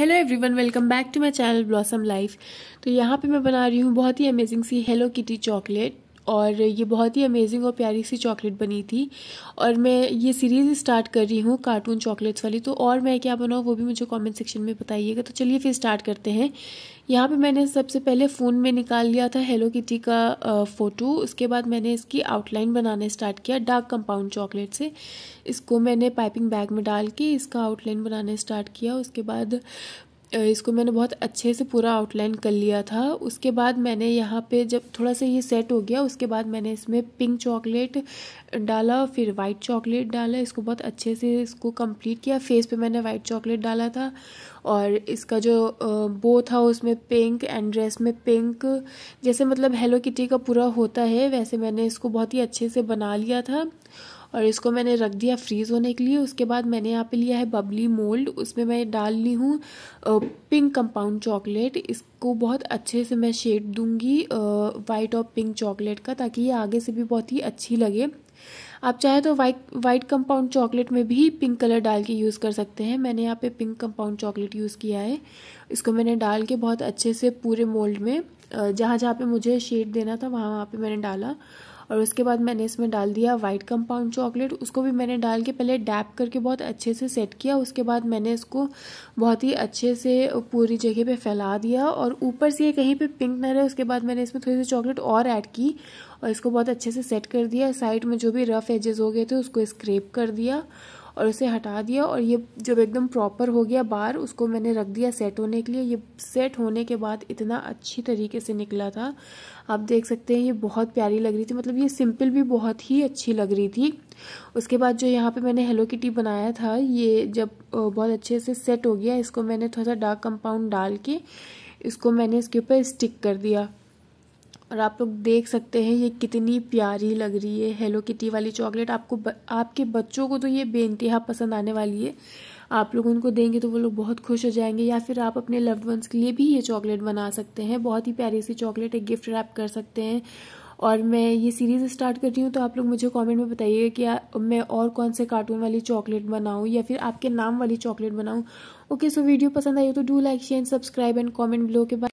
hello everyone welcome back to my channel blossom life तो यहाँ पे मैं बना रही हूँ बहुत ही अमेजिंग सी हेलो किटी चॉकलेट और ये बहुत ही अमेजिंग और प्यारी सी चॉकलेट बनी थी और मैं ये सीरीज़ स्टार्ट कर रही हूँ कार्टून चॉकलेट्स वाली तो और मैं क्या बनाऊँ वो भी मुझे कमेंट सेक्शन में बताइएगा तो चलिए फिर स्टार्ट करते हैं यहाँ पे मैंने सबसे पहले फ़ोन में निकाल लिया था हेलो किटी का फ़ोटो उसके बाद मैंने इसकी आउटलाइन बनाना स्टार्ट किया डार्क कंपाउंड चॉकलेट से इसको मैंने पाइपिंग बैग में डाल के इसका आउटलाइन बनाना स्टार्ट किया उसके बाद इसको मैंने बहुत अच्छे से पूरा आउटलाइन कर लिया था उसके बाद मैंने यहाँ पे जब थोड़ा सा ये सेट हो गया उसके बाद मैंने इसमें पिंक चॉकलेट डाला फिर वाइट चॉकलेट डाला इसको बहुत अच्छे से इसको कंप्लीट किया फेस पे मैंने वाइट चॉकलेट डाला था और इसका जो बो था उसमें पिंक एंड ड्रेस में पिंक जैसे मतलब हेलो किटी का पूरा होता है वैसे मैंने इसको बहुत ही अच्छे से बना लिया था और इसको मैंने रख दिया फ्रीज़ होने के लिए उसके बाद मैंने यहाँ पे लिया है बबली मोल्ड उसमें मैं डाल ली हूँ पिंक कंपाउंड चॉकलेट इसको बहुत अच्छे से मैं शेड दूंगी वाइट और पिंक चॉकलेट का ताकि ये आगे से भी बहुत ही अच्छी लगे आप चाहे तो वाइट वाइट कंपाउंड चॉकलेट में भी पिंक कलर डाल के यूज़ कर सकते हैं मैंने यहाँ पे पिंक कंपाउंड चॉकलेट यूज़ किया है इसको मैंने डाल के बहुत अच्छे से पूरे मोल्ड में जहाँ जहाँ पे मुझे शेड देना था वहाँ वहाँ पे मैंने डाला और उसके बाद मैंने इसमें डाल दिया वाइट कंपाउंड चॉकलेट उसको भी मैंने डाल के पहले डैप करके बहुत अच्छे से सेट किया उसके बाद मैंने इसको बहुत ही अच्छे से पूरी जगह पे फैला दिया और ऊपर से ये कहीं पे पिंक ना रहे उसके बाद मैंने इसमें थोड़ी सी चॉकलेट और ऐड की और इसको बहुत अच्छे से सेट कर दिया साइड में जो भी रफ़ एजेस हो गए थे उसको स्क्रेप कर दिया और उसे हटा दिया और ये जब एकदम प्रॉपर हो गया बार उसको मैंने रख दिया सेट होने के लिए ये सेट होने के बाद इतना अच्छी तरीके से निकला था आप देख सकते हैं ये बहुत प्यारी लग रही थी मतलब ये सिंपल भी बहुत ही अच्छी लग रही थी उसके बाद जो यहाँ पे मैंने हेलो किटी बनाया था ये जब बहुत अच्छे से सेट हो गया इसको मैंने थोड़ा सा डार्क कंपाउंड डाल के इसको मैंने इसके ऊपर स्टिक कर दिया और आप लोग देख सकते हैं ये कितनी प्यारी लग रही है हेलो किटी वाली चॉकलेट आपको ब, आपके बच्चों को तो ये बेनतहा पसंद आने वाली है आप लोग उनको देंगे तो वो लोग बहुत खुश हो जाएंगे या फिर आप अपने लव्ड वंस के लिए भी ये चॉकलेट बना सकते हैं बहुत ही प्यारी सी चॉकलेट एक गिफ्ट रैप कर सकते हैं और मैं ये सीरीज़ स्टार्ट कर रही हूँ तो आप लोग मुझे कमेंट में बताइए कि मैं और कौन से कार्टून वाली चॉकलेट बनाऊँ या फिर आपके नाम वाली चॉकलेट बनाऊँ ओके सो वीडियो पसंद आई तो do like share subscribe and comment below के बाद